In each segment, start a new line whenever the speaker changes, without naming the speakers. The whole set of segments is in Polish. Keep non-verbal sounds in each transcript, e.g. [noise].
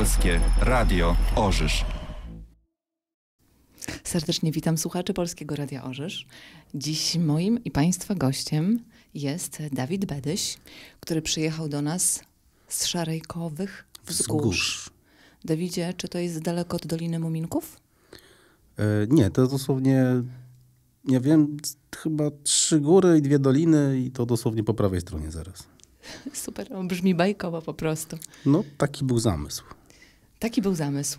Polskie
Radio Orzysz.
Serdecznie witam słuchaczy Polskiego Radia Orzysz. Dziś moim i Państwa gościem jest Dawid Bedyś, który przyjechał do nas z Szarejkowych Wzgórz. Wzgórz. Dawidzie, czy to jest daleko od Doliny Muminków?
E, nie, to dosłownie, nie wiem, chyba trzy góry i dwie doliny i to dosłownie po prawej stronie zaraz.
Super, brzmi bajkowo po prostu.
No, taki był zamysł.
Taki był zamysł.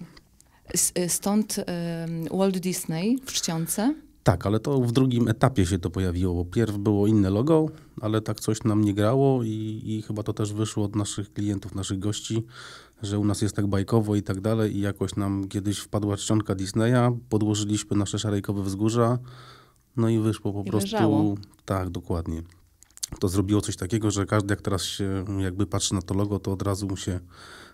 Y, stąd y, Walt Disney w Czcionce.
Tak, ale to w drugim etapie się to pojawiło, bo pierw było inne logo, ale tak coś nam nie grało i, i chyba to też wyszło od naszych klientów, naszych gości, że u nas jest tak bajkowo i tak dalej i jakoś nam kiedyś wpadła czcionka Disneya, podłożyliśmy nasze szarejkowe wzgórza, no i wyszło po I prostu... Wyżało. Tak, dokładnie. To zrobiło coś takiego, że każdy jak teraz się jakby patrzy na to logo, to od razu mu się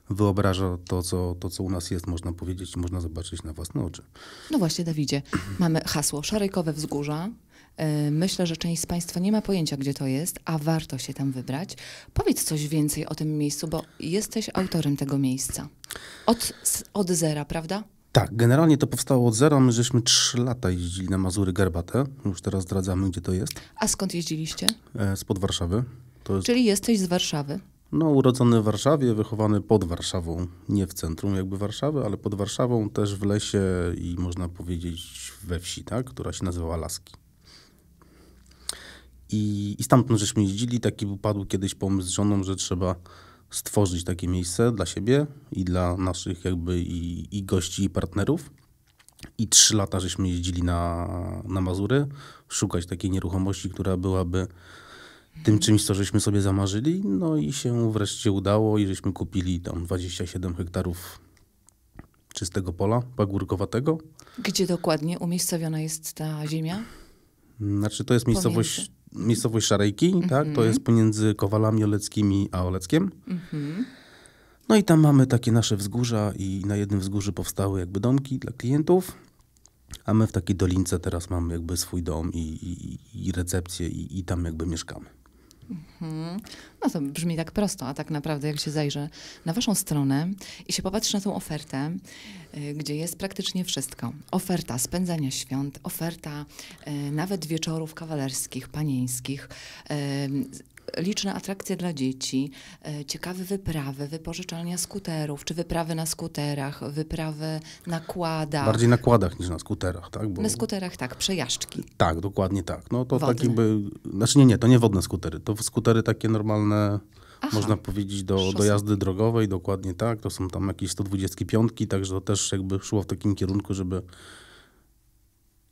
wyobraża to co, to, co u nas jest, można powiedzieć, można zobaczyć na własne oczy.
No właśnie, Dawidzie, mamy hasło Szarykowe Wzgórza. E, myślę, że część z Państwa nie ma pojęcia, gdzie to jest, a warto się tam wybrać. Powiedz coś więcej o tym miejscu, bo jesteś autorem tego miejsca. Od, od zera, prawda?
Tak, generalnie to powstało od zera. My żeśmy trzy lata jeździli na Mazury Garbatę. Już teraz zdradzamy, gdzie to jest.
A skąd jeździliście?
E, spod Warszawy. Jest... Czyli
jesteś z Warszawy?
No, urodzony w Warszawie, wychowany pod Warszawą, nie w centrum jakby Warszawy, ale pod Warszawą, też w lesie i można powiedzieć we wsi, tak? która się nazywała Laski. I, I stamtąd żeśmy jeździli, taki upadł kiedyś pomysł z żoną, że trzeba stworzyć takie miejsce dla siebie i dla naszych jakby i, i gości i partnerów. I trzy lata żeśmy jeździli na, na Mazury, szukać takiej nieruchomości, która byłaby tym czymś, co żeśmy sobie zamarzyli. No i się wreszcie udało i żeśmy kupili tam 27 hektarów czystego pola pagórkowatego.
Gdzie dokładnie umiejscowiona jest ta ziemia?
Znaczy to jest miejscowość, miejscowość Szarejki, mm -hmm. tak? To mhm. jest pomiędzy Kowalami Oleckimi a Oleckiem. Mm -hmm. No i tam mamy takie nasze wzgórza i na jednym wzgórzu powstały jakby domki dla klientów, a my w takiej dolince teraz mamy jakby swój dom i, i, i recepcję i, i tam jakby mieszkamy.
Mhm. No to brzmi tak prosto, a tak naprawdę jak się zajrzę na waszą stronę i się popatrzy na tą ofertę, y, gdzie jest praktycznie wszystko. Oferta spędzania świąt, oferta y, nawet wieczorów kawalerskich, panieńskich, y, liczne atrakcje dla dzieci, e, ciekawe wyprawy, wypożyczalnia skuterów, czy wyprawy na skuterach, wyprawy na kładach. Bardziej na
kładach niż na skuterach, tak? Bo... Na
skuterach tak, przejażdżki.
Tak, dokładnie tak. No to Wodne. tak jakby, znaczy nie, nie, to nie wodne skutery, to skutery takie normalne... Aha. Można powiedzieć do, do jazdy drogowej, dokładnie tak. To są tam jakieś 125, także to też jakby szło w takim kierunku, żeby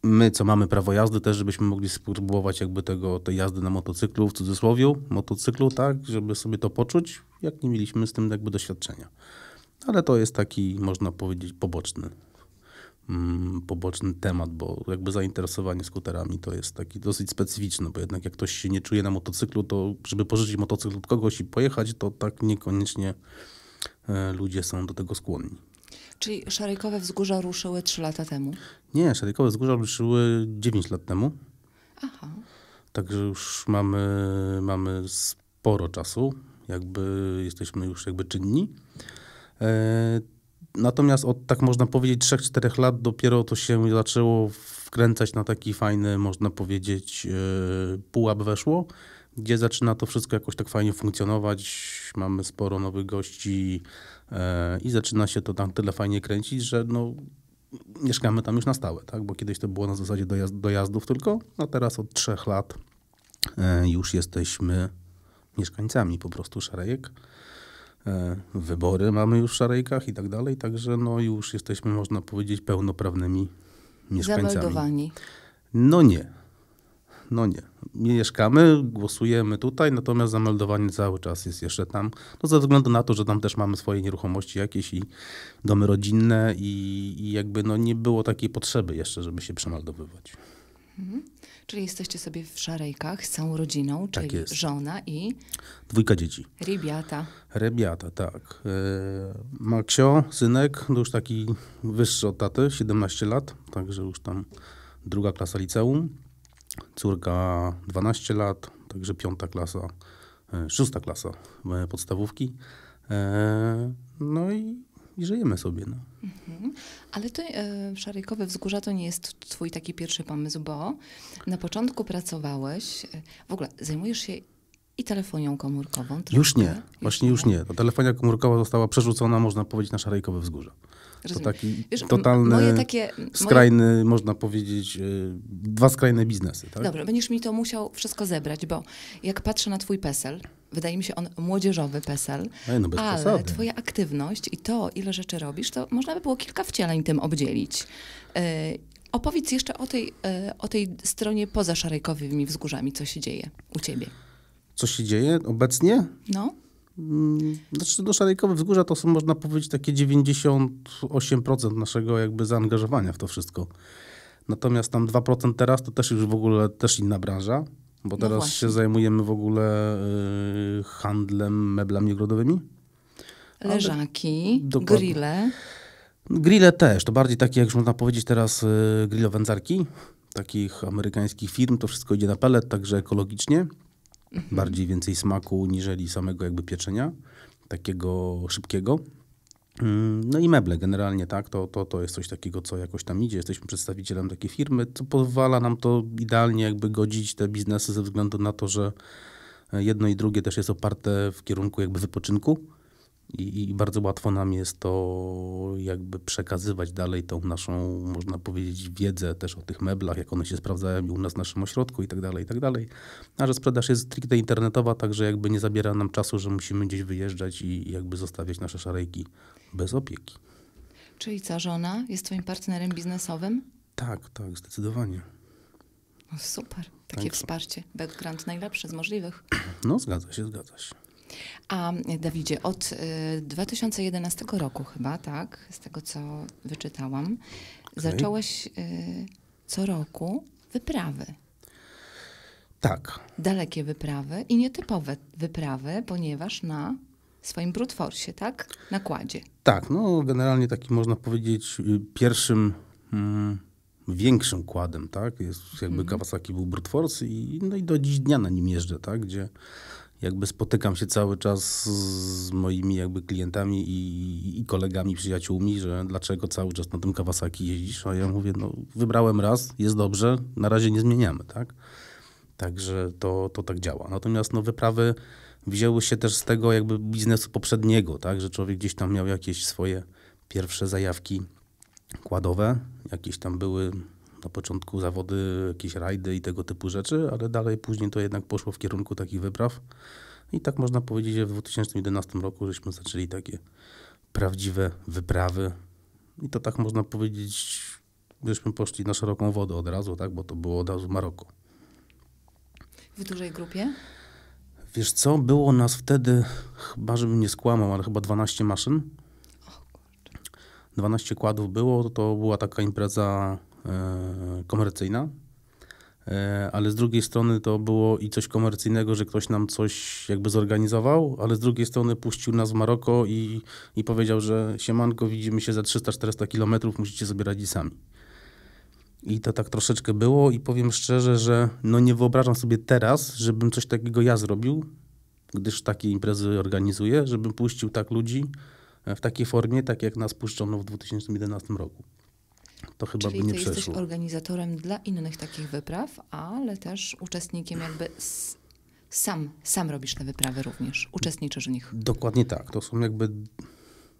my, co mamy prawo jazdy, też żebyśmy mogli spróbować jakby tego, tej jazdy na motocyklu, w cudzysłowie, motocyklu, tak, żeby sobie to poczuć, jak nie mieliśmy z tym jakby doświadczenia. Ale to jest taki, można powiedzieć, poboczny, mm, poboczny temat, bo jakby zainteresowanie skuterami to jest taki dosyć specyficzny, bo jednak jak ktoś się nie czuje na motocyklu, to żeby pożyczyć motocykl od kogoś i pojechać, to tak niekoniecznie e, ludzie są do tego skłonni.
Czyli Szarykowe Wzgórza ruszyły 3 lata temu?
Nie, Szarykowe Wzgórza ruszyły 9 lat temu. Aha. Także już mamy, mamy sporo czasu, jakby jesteśmy już jakby czynni. E, natomiast od, tak można powiedzieć, 3-4 lat dopiero to się zaczęło wkręcać na taki fajny, można powiedzieć, e, pułap weszło gdzie zaczyna to wszystko jakoś tak fajnie funkcjonować. Mamy sporo nowych gości e, i zaczyna się to tam tyle fajnie kręcić, że no, mieszkamy tam już na stałe, tak? bo kiedyś to było na zasadzie dojazdów tylko, a teraz od trzech lat e, już jesteśmy mieszkańcami po prostu Szarejek. E, wybory mamy już w Szarejkach i tak dalej, także no już jesteśmy, można powiedzieć, pełnoprawnymi mieszkańcami. Zameldowani. No nie, no nie. Mieszkamy, głosujemy tutaj, natomiast zameldowanie cały czas jest jeszcze tam. No ze względu na to, że tam też mamy swoje nieruchomości jakieś i domy rodzinne i, i jakby no nie było takiej potrzeby jeszcze, żeby się przemeldowywać.
Mhm. Czyli jesteście sobie w Szarejkach z całą rodziną, tak czyli tak żona i... Dwójka dzieci. Rybiata.
Rybiata, tak. E, Maksio, synek, no już taki wyższy od taty, 17 lat, także już tam druga klasa liceum córka 12 lat, także piąta klasa, e, szósta klasa e, podstawówki. E, no i, i żyjemy sobie. No.
Mhm. Ale to e, Szarejkowe Wzgórza to nie jest twój taki pierwszy pomysł, bo na początku pracowałeś, w ogóle zajmujesz się i telefonią komórkową. tak? Już nie,
właśnie już nie. Ta telefonia komórkowa została przerzucona, można powiedzieć, na Szarejkowe Wzgórze rozumiem. To taki Wiesz, totalny, takie, skrajny, moje... można powiedzieć, y, dwa skrajne biznesy. Tak? Dobra,
będziesz mi to musiał wszystko zebrać, bo jak patrzę na twój PESEL, wydaje mi się on młodzieżowy PESEL,
no, no ale posady.
twoja aktywność i to, ile rzeczy robisz, to można by było kilka wcieleń tym obdzielić. Y, opowiedz jeszcze o tej, y, o tej stronie poza Szarejkowymi Wzgórzami, co się dzieje u ciebie.
Co się dzieje obecnie? No. Mm, znaczy do Szalejkowe Wzgórza to są, można powiedzieć, takie 98% naszego jakby zaangażowania w to wszystko. Natomiast tam 2% teraz to też już w ogóle też inna branża, bo no teraz no się zajmujemy w ogóle y, handlem meblami ogrodowymi.
Leżaki, grille.
Grille też, to bardziej takie, jak już można powiedzieć teraz, y, grillowędzarki takich amerykańskich firm. To wszystko idzie na pelet, także ekologicznie. Mhm. Bardziej więcej smaku niżeli samego jakby pieczenia, takiego szybkiego. Mm, no i meble generalnie, tak, to, to, to jest coś takiego, co jakoś tam idzie. Jesteśmy przedstawicielem takiej firmy, co pozwala nam to idealnie jakby godzić te biznesy ze względu na to, że e, jedno i drugie też jest oparte w kierunku jakby wypoczynku i, I, bardzo łatwo nam jest to jakby przekazywać dalej tą naszą, można powiedzieć, wiedzę też o tych meblach, jak one się sprawdzają u nas w naszym ośrodku i tak dalej, i tak dalej. A że sprzedaż jest stricte internetowa, także jakby nie zabiera nam czasu, że musimy gdzieś wyjeżdżać i jakby zostawiać nasze szarejki bez opieki.
Czyli co, żona jest twoim partnerem biznesowym?
Tak, tak, zdecydowanie. No super, takie tak.
wsparcie. Background najlepszy z możliwych.
No zgadza się, zgadza się.
A e, Dawidzie, od 2011 e, roku chyba, tak, z tego co wyczytałam, okay. zacząłeś e, co roku wyprawy. Tak. Dalekie wyprawy i nietypowe wyprawy, ponieważ na swoim brutforsie, tak? Nakładzie.
Tak, no generalnie taki można powiedzieć y, pierwszym mm, większym kładem, tak? Jest jakby mm. Kawasaki był brutforsy i, no i do dziś dnia na nim jeżdżę, tak? Gdzie jakby spotykam się cały czas z moimi jakby klientami i, i, kolegami, przyjaciółmi, że dlaczego cały czas na tym Kawasaki jeździsz, a ja mówię, no wybrałem raz, jest dobrze, na razie nie zmieniamy, tak? Także to, to tak działa. Natomiast no, wyprawy wzięły się też z tego jakby biznesu poprzedniego, tak? Że człowiek gdzieś tam miał jakieś swoje pierwsze zajawki kładowe, jakieś tam były na początku zawody, jakieś rajdy i tego typu rzeczy, ale dalej później to jednak poszło w kierunku takich wypraw. I tak można powiedzieć, że w 2011 roku żeśmy zaczęli takie prawdziwe wyprawy. I to tak można powiedzieć, żeśmy poszli na szeroką wodę od razu, tak? bo to było od razu Maroko.
W dużej grupie?
Wiesz co, było nas wtedy, chyba żebym nie skłamał, ale chyba 12 maszyn. 12 kładów było, to była taka impreza E, komercyjna, e, ale z drugiej strony to było i coś komercyjnego, że ktoś nam coś jakby zorganizował, ale z drugiej strony puścił nas w Maroko i, i powiedział, że siemanko, widzimy się za 300-400 kilometrów, musicie sobie radzić sami. I to tak troszeczkę było i powiem szczerze, że no nie wyobrażam sobie teraz, żebym coś takiego ja zrobił, gdyż takie imprezy organizuję, żebym puścił tak ludzi e, w takiej formie, tak jak nas puszczono w 2011 roku to chyba Czyli by nie ty przeszło. jesteś
organizatorem dla innych takich wypraw, ale też uczestnikiem jakby sam, sam robisz te wyprawy również, uczestniczysz w nich.
Dokładnie tak, to są jakby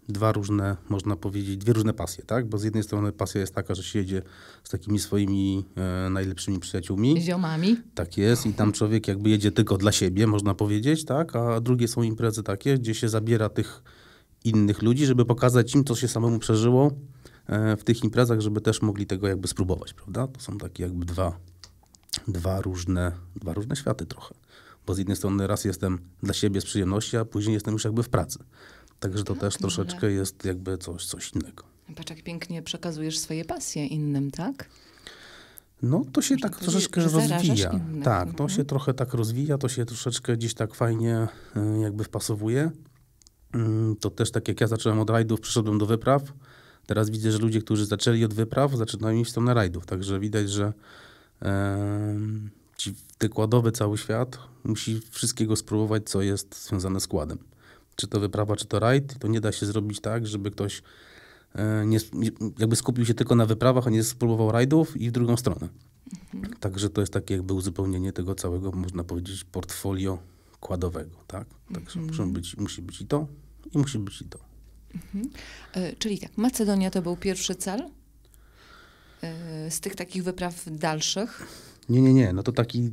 dwa różne, można powiedzieć, dwie różne pasje, tak? Bo z jednej strony pasja jest taka, że się jedzie z takimi swoimi e, najlepszymi przyjaciółmi. Ziomami. Tak jest i tam człowiek jakby jedzie tylko dla siebie, można powiedzieć, tak? A drugie są imprezy takie, gdzie się zabiera tych innych ludzi, żeby pokazać im, co się samemu przeżyło, E, w tych imprezach, żeby też mogli tego jakby spróbować, prawda? To są takie jakby dwa, dwa, różne, dwa różne światy trochę. Bo z jednej strony raz jestem dla siebie z przyjemności, a później jestem już jakby w pracy. Także to tak, też troszeczkę jest jakby coś, coś innego.
Patrz, jak pięknie przekazujesz swoje pasje innym, tak? No, to się Może tak troszeczkę rozwija. Tak,
to mhm. się trochę tak rozwija, to się troszeczkę gdzieś tak fajnie y, jakby wpasowuje. Mm, to też tak jak ja zacząłem od rajdów, przyszedłem do wypraw Teraz widzę, że ludzie, którzy zaczęli od wypraw, zaczynają iść tam na rajdów. Także widać, że e, ci wykładowy cały świat musi wszystkiego spróbować, co jest związane z kładem. Czy to wyprawa, czy to rajd, to nie da się zrobić tak, żeby ktoś e, nie, jakby skupił się tylko na wyprawach, a nie spróbował rajdów i w drugą stronę. Mhm. Także to jest takie jakby uzupełnienie tego całego, można powiedzieć, portfolio kładowego, tak? Także mhm. muszą być, musi być i to, i musi być i to.
Mhm. E, czyli tak, Macedonia to był pierwszy cel e, z tych takich wypraw dalszych?
Nie, nie, nie. No to taki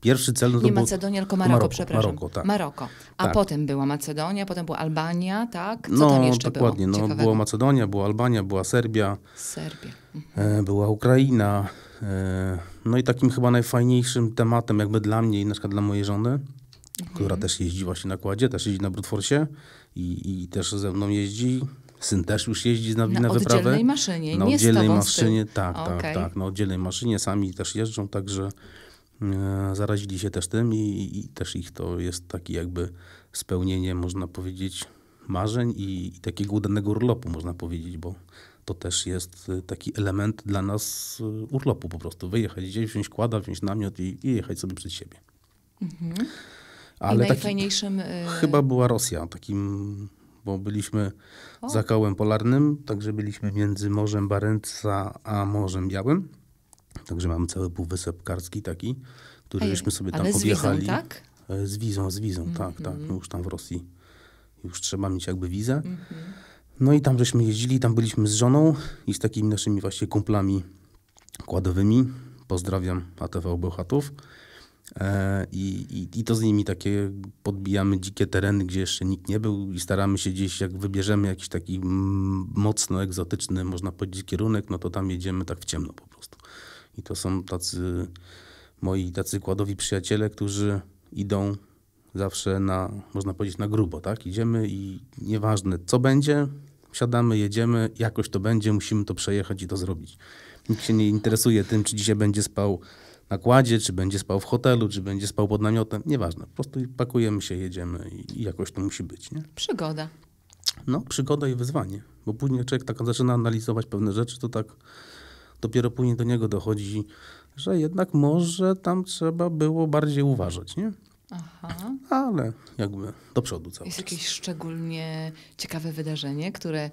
pierwszy cel no to Nie był... Macedonia, tylko Maroko, Maroko przepraszam. Maroko, tak. Maroko.
A tak. potem była Macedonia, potem była Albania, tak? Co no, tam jeszcze dokładnie. Tak było? Dokładnie. No, była
Macedonia, była Albania, była Serbia. Serbia. E, mhm. była Ukraina. no i takim chyba najfajniejszym tematem jakby dla mnie i na przykład dla mojej żony, mhm. która też jeździ właśnie na kładzie, też jeździ na Brutforsie, i, i też ze mną jeździ. Syn też już jeździ na, na, na wyprawę. Na oddzielnej maszynie, na nie oddzielnej maszynie, tak, okay. tak, tak. Na oddzielnej maszynie sami też jeżdżą, także e, zarazili się też tym i, i, też ich to jest taki jakby spełnienie, można powiedzieć, marzeń i, i takiego udanego urlopu, można powiedzieć, bo to też jest e, taki element dla nas e, urlopu po prostu. Wyjechać gdzieś, wziąć kłada, wziąć namiot i, i jechać sobie przed siebie. Mhm. Ale I
najfajniejszym... Taki, y, chyba
była Rosja takim, bo byliśmy o. za kołem polarnym, także byliśmy między Morzem Barentsa a Morzem Białym. Także mamy cały półwysep karski taki, który Ej, żeśmy sobie tam objechali. Z wizą, tak? E, z wizą, z wizą, mm -hmm. tak, tak. Mhm. No już tam w Rosji już trzeba mieć jakby wizę. Mm -hmm. No i tam żeśmy jeździli, tam byliśmy z żoną i z takimi naszymi właśnie kumplami kładowymi. Pozdrawiam ATV Bełchatów. E, I, i, I, to z nimi takie podbijamy dzikie tereny, gdzie jeszcze nikt nie był i staramy się gdzieś, jak wybierzemy jakiś taki mm, mocno egzotyczny, można powiedzieć, kierunek, no to tam jedziemy tak w ciemno po prostu. I to są tacy moi tacy kładowi przyjaciele, którzy idą zawsze na, można powiedzieć, na grubo, tak? Idziemy i nieważne co będzie, siadamy, jedziemy, jakoś to będzie, musimy to przejechać i to zrobić. Nikt się nie interesuje tym, czy dzisiaj będzie spał kładzie, czy będzie spał w hotelu, czy będzie spał pod namiotem, nieważne. Po prostu pakujemy się, jedziemy i, i jakoś to musi być. Nie? Przygoda. No, przygoda i wyzwanie, bo później człowiek tak zaczyna analizować pewne rzeczy, to tak dopiero później do niego dochodzi, że jednak może tam trzeba było bardziej uważać, nie? Aha. Ale jakby do przodu cały Jest czas. jakieś
szczególnie ciekawe wydarzenie, które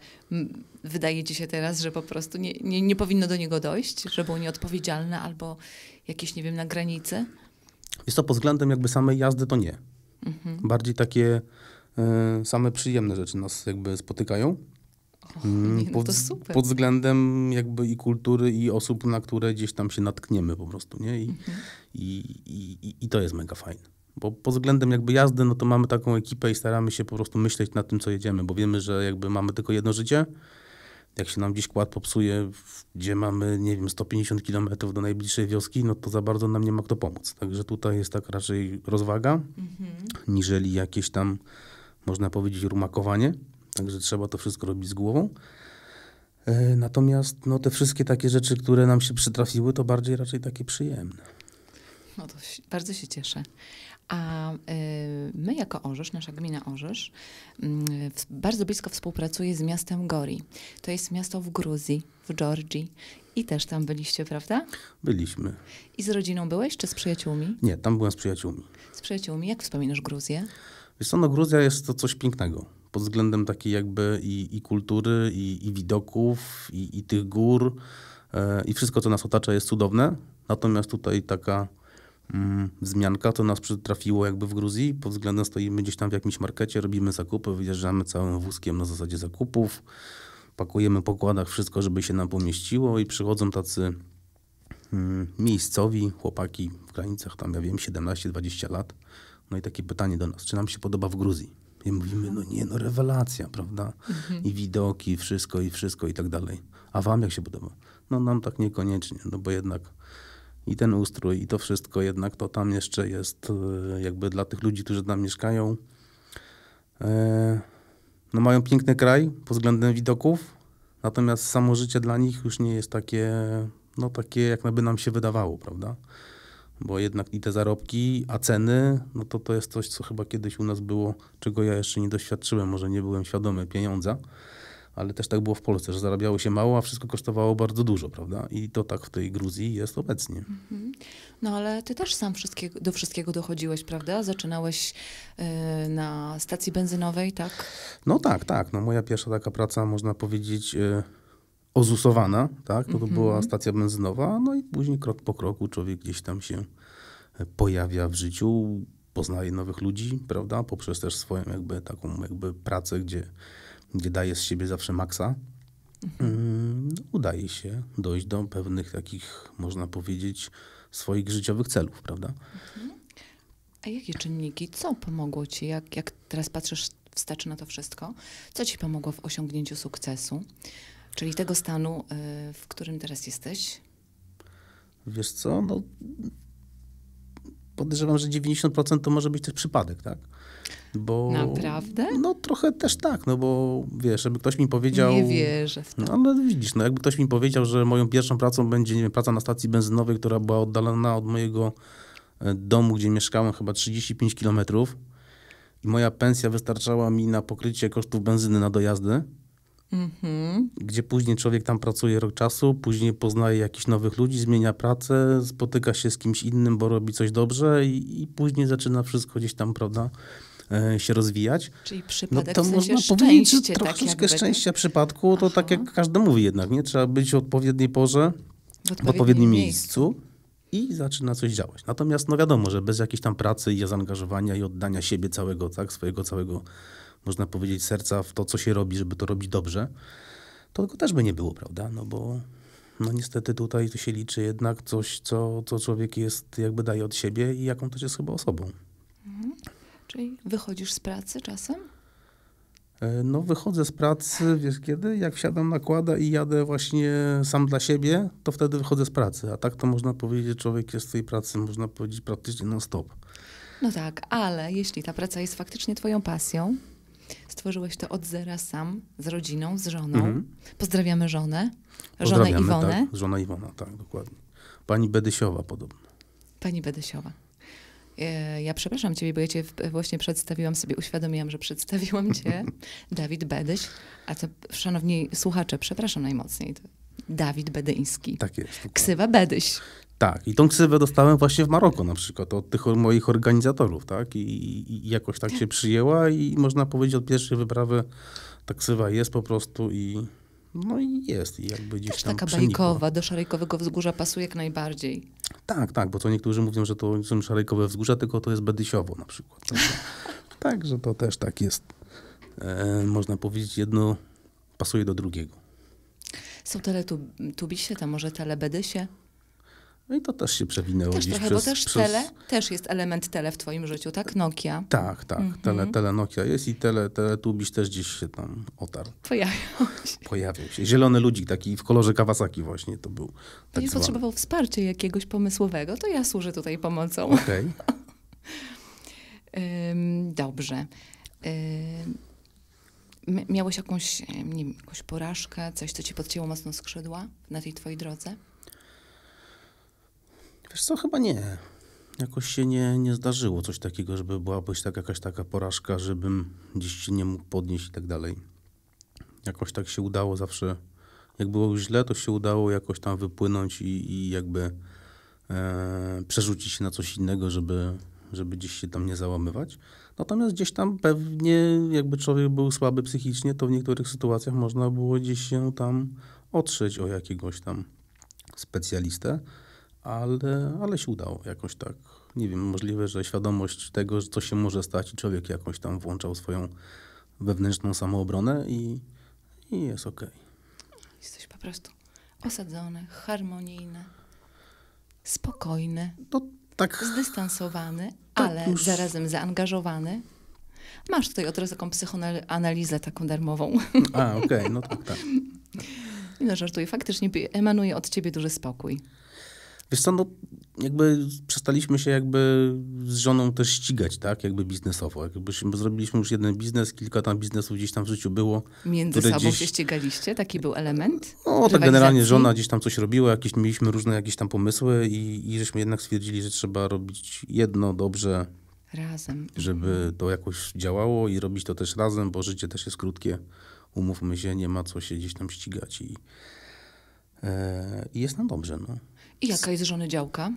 wydaje ci się teraz, że po prostu nie, nie, nie powinno do niego dojść, że było nieodpowiedzialne albo jakieś, nie wiem, na granicy?
Jest to pod względem jakby samej jazdy to nie. Mhm. Bardziej takie y, same przyjemne rzeczy nas jakby spotykają. Och, nie, no mm, pod, to super. pod względem jakby i kultury, i osób, na które gdzieś tam się natkniemy po prostu, nie? I, mhm. i, i, i, i to jest mega fajne. Bo pod względem jakby jazdy, no to mamy taką ekipę i staramy się po prostu myśleć nad tym, co jedziemy, bo wiemy, że jakby mamy tylko jedno życie, jak się nam gdzieś kład popsuje, gdzie mamy, nie wiem, 150 km do najbliższej wioski, no to za bardzo nam nie ma kto pomóc. Także tutaj jest tak raczej rozwaga, mhm. niżeli jakieś tam, można powiedzieć, rumakowanie. Także trzeba to wszystko robić z głową. E, natomiast no, te wszystkie takie rzeczy, które nam się przytrafiły, to bardziej raczej takie przyjemne.
No to bardzo się cieszę. A y, my jako Orzesz, nasza gmina Orzesz, mm, bardzo blisko współpracuje z miastem Gori. To jest miasto w Gruzji, w Georgii. I też tam byliście, prawda? Byliśmy. I z rodziną byłeś, czy z przyjaciółmi?
Nie, tam byłem z przyjaciółmi.
Z przyjaciółmi. Jak wspominasz Gruzję?
Wiesz co, no Gruzja jest to coś pięknego. Pod względem takiej jakby i, i kultury, i, i widoków, i, i, tych gór. E, I wszystko, co nas otacza jest cudowne. Natomiast tutaj taka Mm, wzmianka, to nas przytrafiło jakby w Gruzji, pod względem stoimy gdzieś tam w jakimś markecie, robimy zakupy, wyjeżdżamy całym wózkiem na zasadzie zakupów, pakujemy po pokładach wszystko, żeby się nam pomieściło i przychodzą tacy mm, miejscowi chłopaki w granicach tam, ja wiem, 17-20 lat. No i takie pytanie do nas, czy nam się podoba w Gruzji? I mówimy, no nie, no rewelacja, prawda? Mhm. I widoki, wszystko, i wszystko, i tak dalej. A wam jak się podoba? No nam tak niekoniecznie, no bo jednak i ten ustrój i to wszystko jednak to tam jeszcze jest e, jakby dla tych ludzi, którzy tam mieszkają. E, no mają piękny kraj pod względem widoków, natomiast samo życie dla nich już nie jest takie, no takie jakby nam się wydawało, prawda? Bo jednak i te zarobki, a ceny, no to to jest coś, co chyba kiedyś u nas było, czego ja jeszcze nie doświadczyłem, może nie byłem świadomy pieniądza ale też tak było w Polsce, że zarabiało się mało, a wszystko kosztowało bardzo dużo, prawda? I to tak w tej Gruzji jest obecnie.
Mhm. No ale ty też sam wszystkiego do wszystkiego dochodziłeś, prawda? Zaczynałeś yy, na stacji benzynowej, tak?
No tak, tak. No moja pierwsza taka praca, można powiedzieć... Yy, ozusowana, tak? to mhm. była stacja benzynowa, no i później krok po kroku człowiek gdzieś tam się pojawia w życiu, poznaje nowych ludzi, prawda? Poprzez też swoją jakby taką jakby pracę, gdzie gdzie daje z siebie zawsze maksa, mm, udaje się dojść do pewnych takich, można powiedzieć, swoich życiowych celów, prawda?
A jakie czynniki, co pomogło ci, jak, jak teraz patrzysz wstecz na to wszystko, co ci pomogło w osiągnięciu sukcesu, czyli tego stanu, y, w którym teraz jesteś?
Wiesz co, no, podejrzewam, że 90% to może być też przypadek, tak? Bo, Naprawdę? No trochę też tak, no bo wiesz, żeby ktoś mi powiedział... Nie wierzę w to. No ale widzisz, no jakby ktoś mi powiedział, że moją pierwszą pracą będzie, nie wiem, praca na stacji benzynowej, która była oddalona od mojego e, domu, gdzie mieszkałem chyba 35 kilometrów i moja pensja wystarczała mi na pokrycie kosztów benzyny na dojazdy, Mhm. Gdzie później człowiek tam pracuje rok czasu, później poznaje jakichś nowych ludzi, zmienia pracę, spotyka się z kimś innym, bo robi coś dobrze i, i później zaczyna wszystko gdzieś tam, prawda, e, się rozwijać. Czyli no przypadek no to w sensie można powiedzieć, że tak troszeczkę tak szczęścia przypadku, to tak Aha. tak jak każdy mówi jednak, nie? Trzeba być w odpowiedniej porze, w
odpowiednim, w odpowiednim miejscu.
miejscu i zaczyna coś działać. Natomiast no wiadomo, że bez jakiejś tam pracy i zaangażowania i oddania siebie całego, tak, swojego całego można powiedzieć, serca w to, co się robi, żeby to robić dobrze, to tego też by nie było, prawda? No bo no niestety tutaj to się liczy jednak coś, co, co człowiek jest, jakby daje od siebie i jaką też jest chyba osobą.
Mhm. Czyli wychodzisz z pracy czasem?
E, no, wychodzę z pracy, wiesz kiedy? Jak wsiadam na kłada i jadę właśnie sam dla siebie, to wtedy wychodzę z pracy. A tak to można powiedzieć, człowiek jest w tej pracy, można powiedzieć, praktycznie non-stop.
No tak, ale jeśli ta praca jest faktycznie Twoją pasją, Stworzyłeś to od zera sam, z rodziną, z żoną. Mhm. Pozdrawiamy żonę. Żonę Iwonę. Tak,
żona Iwona, tak, dokładnie. Pani Bedysiowa podobno.
Pani Bedysiowa. E, ja przepraszam ciebie, bo ja cię właśnie przedstawiłam sobie, uświadomiłam, że przedstawiłam cię. [laughs] Dawid Bedyś, a to szanowni słuchacze, przepraszam najmocniej. Dawid Bedyński. Tak jest. Dokładnie. Ksywa Bedyś.
Tak, i tą ksywę dostałem właśnie w Maroku na przykład, od tych moich organizatorów, tak? I, i jakoś tak się przyjęła i można powiedzieć od pierwszej wyprawy ta ksywa jest po prostu i no i jest. I jakby gdzieś Też tam taka przenikła.
bajkowa, do szarejkowego wzgórza pasuje jak najbardziej.
Tak, tak, bo co niektórzy mówią, że to są szarejkowe wzgórza, tylko to jest Bedysiowo na przykład. Także [laughs] to też tak jest. E, można powiedzieć, jedno pasuje do drugiego.
Są teletubisie, to może Bedysie. No i to
też się przewinęło też dziś trochę, przez, bo też przez... tele,
też jest element tele w twoim życiu, tak? Nokia.
Tak, tak. Mhm. Tele, tele Nokia jest i tele, tele Tubiś też gdzieś się tam otarł. Pojawił się. Pojawił się. Zielony ludzik taki w kolorze Kawasaki właśnie to był. Tak Nie potrzebował
wsparcia jakiegoś pomysłowego, to ja służę tutaj pomocą.
Okej. Okay.
[laughs] dobrze. Ym, miałeś jakąś, nie wiem, jakąś porażkę, coś, co ci podcięło mocno skrzydła na tej twojej drodze?
Wiesz co, chyba nie. Jakoś się nie, nie zdarzyło coś takiego, żeby była tak, jakaś taka porażka, żebym gdzieś się nie mógł podnieść i tak dalej. Jakoś tak się udało zawsze. Jak było źle, to się udało jakoś tam wypłynąć i, i jakby e, przerzucić się na coś innego, żeby, żeby gdzieś się tam nie załamywać. Natomiast gdzieś tam pewnie, jakby człowiek był słaby psychicznie, to w niektórych sytuacjach można było gdzieś się tam otrzeć o jakiegoś tam specjalistę ale, ale się udało jakoś tak. Nie wiem, możliwe, że świadomość tego, że co się może stać, człowiek jakoś tam włączał swoją wewnętrzną samoobronę i, i jest okej. Okay.
Jesteś po prostu osadzony, harmonijny, spokojny, no, tak, zdystansowany, tak ale już... zarazem zaangażowany. Masz tutaj od razu taką psychoanalizę taką darmową.
A, okej, okay. no tak, tak. [laughs]
No żartuję, faktycznie emanuje od ciebie duży spokój.
Wiesz co, no jakby przestaliśmy się jakby z żoną też ścigać, tak, jakby biznesowo. Jakbyśmy zrobiliśmy już jeden biznes, kilka tam biznesów gdzieś tam w życiu było. Między sobą gdzieś... się
ścigaliście? Taki był element? No tak generalnie żona
gdzieś tam coś robiła, jakieś, mieliśmy różne jakieś tam pomysły i, i żeśmy jednak stwierdzili, że trzeba robić jedno dobrze. Razem. Żeby to jakoś działało i robić to też razem, bo życie też jest krótkie. Umówmy się, nie ma co się gdzieś tam ścigać i, e, i jest nam dobrze, no.
I jaka jest żony działka?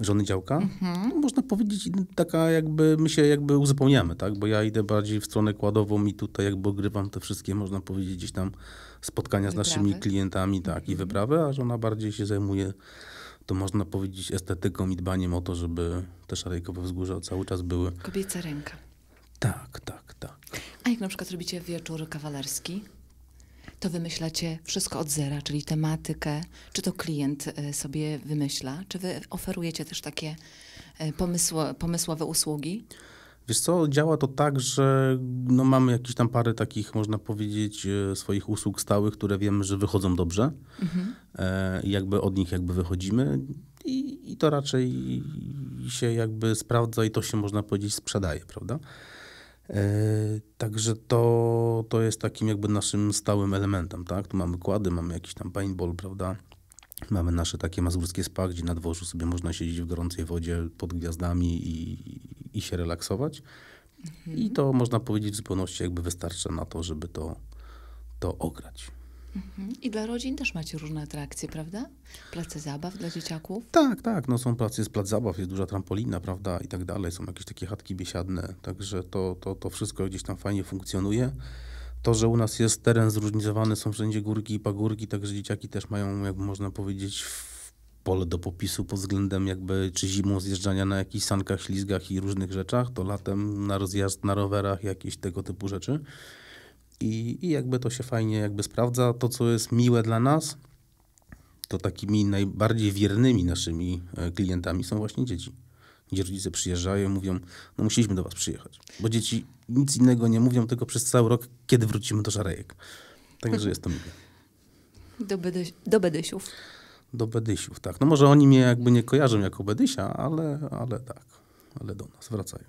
żony działka, mhm. no, można powiedzieć, taka jakby my się jakby uzupełniamy, tak? Bo ja idę bardziej w stronę kładową i tutaj jakby ogrywam te wszystkie, można powiedzieć, gdzieś tam spotkania wyprawy. z naszymi klientami, tak, mhm. i wyprawy, a żona bardziej się zajmuje, to można powiedzieć, estetyką i dbaniem o to, żeby te szarejkowe wzgórza cały czas były.
Kobieca ręka. Tak, tak, tak. A jak na przykład robicie wieczór kawalerski? to wymyślacie wszystko od zera, czyli tematykę, czy to klient e, sobie wymyśla, czy wy oferujecie też takie e, pomysło, pomysłowe usługi?
Wiesz co, działa to tak, że no mamy jakieś tam parę takich, można powiedzieć, e, swoich usług stałych, które wiemy, że wychodzą dobrze. Mhm. E, jakby od nich jakby wychodzimy i, i to raczej się jakby sprawdza i to się, można powiedzieć, sprzedaje, prawda? E, także to, to jest takim jakby naszym stałym elementem, tak? Tu mamy kłady, mamy jakiś tam paintball, prawda? Mamy nasze takie mazurskie spa, gdzie na dworzu sobie można siedzieć w gorącej wodzie pod gwiazdami i, i się relaksować. Mhm. I to można powiedzieć w zupełności jakby wystarcza na to, żeby to, to ograć.
Mhm. I dla rodzin też macie różne atrakcje, prawda? Place zabaw dla dzieciaków?
Tak, tak. No są place, jest plac zabaw, jest duża trampolina, prawda? I tak dalej. Są jakieś takie chatki biesiadne. Także to, to, to wszystko gdzieś tam fajnie funkcjonuje. To, że u nas jest teren zróżnicowany, są wszędzie górki i pagórki, także dzieciaki też mają, jak można powiedzieć, pole do popisu pod względem jakby czy zimą zjeżdżania na jakichś sankach, ślizgach i różnych rzeczach, to latem na rozjazd na rowerach, jakieś tego typu rzeczy. I, I jakby to się fajnie jakby sprawdza. To, co jest miłe dla nas, to takimi najbardziej wiernymi naszymi e, klientami są właśnie dzieci. Gdzie rodzice przyjeżdżają, mówią, no musieliśmy do was przyjechać. Bo dzieci nic innego nie mówią, tylko przez cały rok, kiedy wrócimy do Szarejek. Także jest to miłe.
Do, bedyś, do Bedysiów.
Do Bedysiów, tak. No może oni mnie jakby nie kojarzą jako Bedysia, ale, ale tak. Ale do nas wracają.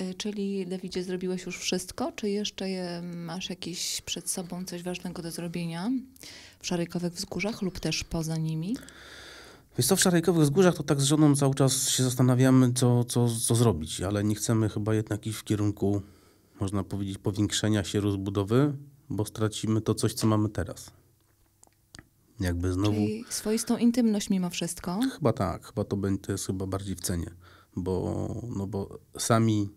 Y, czyli, Dawidzie, zrobiłeś już wszystko, czy jeszcze masz jakieś przed sobą coś ważnego do zrobienia w Szarykowych Wzgórzach lub też poza nimi?
Wiesz to w Szarejkowych Wzgórzach to tak z żoną cały czas się zastanawiamy, co, co, co zrobić, ale nie chcemy chyba jednak iść w kierunku, można powiedzieć, powiększenia się rozbudowy, bo stracimy to coś, co mamy teraz. Jakby znowu... Czyli
swoistą intymność mimo wszystko? Chyba
tak, chyba to będzie, to jest chyba bardziej w cenie, bo, no bo sami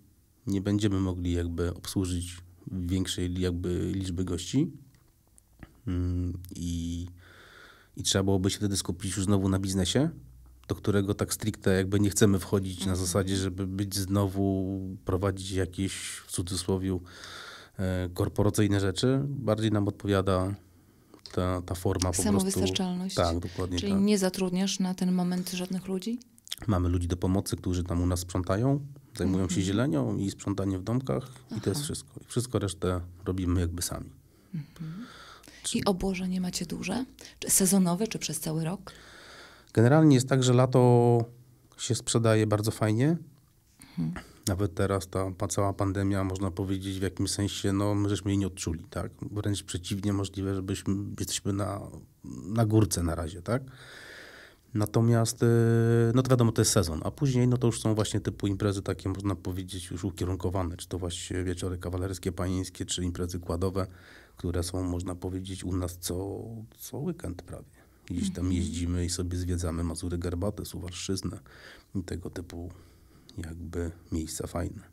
nie będziemy mogli jakby obsłużyć większej jakby liczby gości mm, i, i trzeba byłoby się wtedy skupić już znowu na biznesie, do którego tak stricte jakby nie chcemy wchodzić na mhm. zasadzie, żeby być znowu, prowadzić jakieś w cudzysłowie e, korporacyjne rzeczy. Bardziej nam odpowiada ta, ta forma po Samowystarczalność. prostu. Tak, dokładnie. Czyli tak. nie
zatrudniasz na ten moment żadnych ludzi?
Mamy ludzi do pomocy, którzy tam u nas sprzątają, Zajmują się mhm. zielenią i sprzątaniem w domkach Aha. i to jest wszystko. I wszystko resztę robimy jakby sami. Mhm.
I obłoże nie macie duże? Czy sezonowe, czy przez cały rok?
Generalnie jest tak, że lato się sprzedaje bardzo fajnie. Mhm. Nawet teraz ta cała pandemia, można powiedzieć w jakimś sensie, no my żeśmy jej nie odczuli, tak? Wręcz przeciwnie, możliwe, żebyśmy, jesteśmy na, na górce na razie, tak? Natomiast, e, no to wiadomo, to jest sezon, a później no to już są właśnie typu imprezy takie, można powiedzieć, już ukierunkowane, czy to właśnie wieczory kawalerskie, panieńskie, czy imprezy kładowe, które są, można powiedzieć, u nas co, co weekend prawie. Gdzieś tam mhm. jeździmy i sobie zwiedzamy Mazury Garbaty, Suwalszczyznę i tego typu jakby miejsca fajne.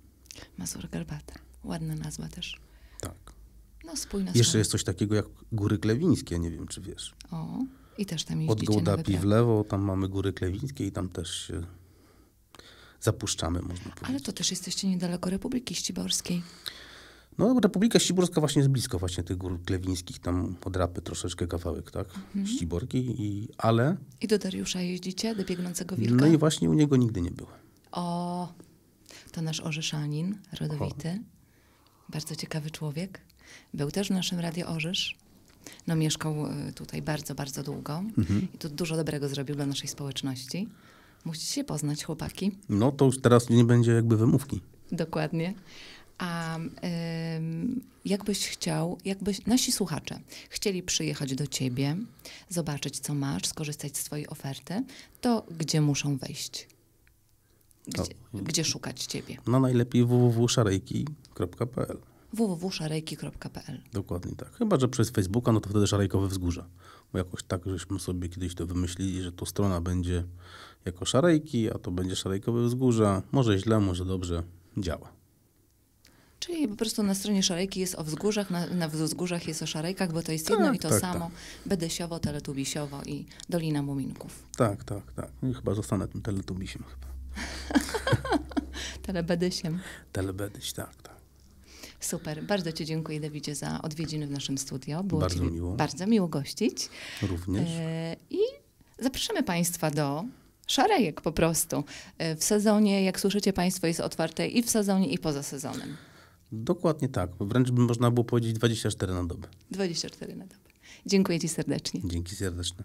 Mazury Garbata, ładna nazwa też. Tak. No spójna Jeszcze jest
coś takiego jak Góry Klewińskie, nie wiem czy wiesz.
O. I też tam Od Gołdapi w
lewo, tam mamy Góry Klewińskie i tam też się zapuszczamy, można powiedzieć. Ale to też
jesteście niedaleko Republiki
Ściborskiej. No, Republika Ściborska właśnie jest blisko właśnie tych gór klewińskich, tam odrapy troszeczkę kawałek, tak? Mhm. Ściborki, i, ale...
I do Dariusza jeździcie, do biegnącego wilka? No i
właśnie u niego nigdy nie było.
O, to nasz orzeszanin rodowity, o. bardzo ciekawy człowiek. Był też w naszym Radio Orzesz no, mieszkał e, tutaj bardzo, bardzo długo mhm. i tu dużo dobrego zrobił dla naszej społeczności. Musicie się poznać, chłopaki.
No to już teraz nie będzie jakby wymówki.
Dokładnie. A ym, jakbyś chciał, jakbyś nasi słuchacze chcieli przyjechać do ciebie, zobaczyć, co masz, skorzystać z twojej oferty, to gdzie muszą wejść?
Gdzie, gdzie
szukać ciebie?
No najlepiej www.szarejki.pl
www.szarejki.pl.
Dokładnie tak. Chyba, że przez Facebooka, no to wtedy Szarejkowe Wzgórza. Bo jakoś tak, żeśmy sobie kiedyś to wymyślili, że to strona będzie jako Szarejki, a to będzie Szarejkowe Wzgórza. Może źle, może dobrze. Działa.
Czyli po prostu na stronie Szarejki jest o wzgórzach, na, na wzgórzach jest o Szarejkach, bo to jest jedno tak, i to tak, samo. Tak. Bedesiowo, Teletubisiowo i Dolina Muminków.
Tak, tak, tak. I chyba zostanę tym Teletubisiem chyba.
[laughs] Telebedysiem.
Telebedyś, tak, tak.
Super. Bardzo Ci dziękuję, Dawidzie, za odwiedziny w naszym studio. Było bardzo ci miło. Bardzo miło gościć. Również. E, I zapraszamy Państwa do szarejek po prostu. E, w sezonie, jak słyszycie Państwo, jest otwarte i w sezonie, i poza
sezonem. Dokładnie tak. Wręcz by można było powiedzieć 24 na dobę.
24 na dobę. Dziękuję Ci serdecznie.
Dzięki serdecznie.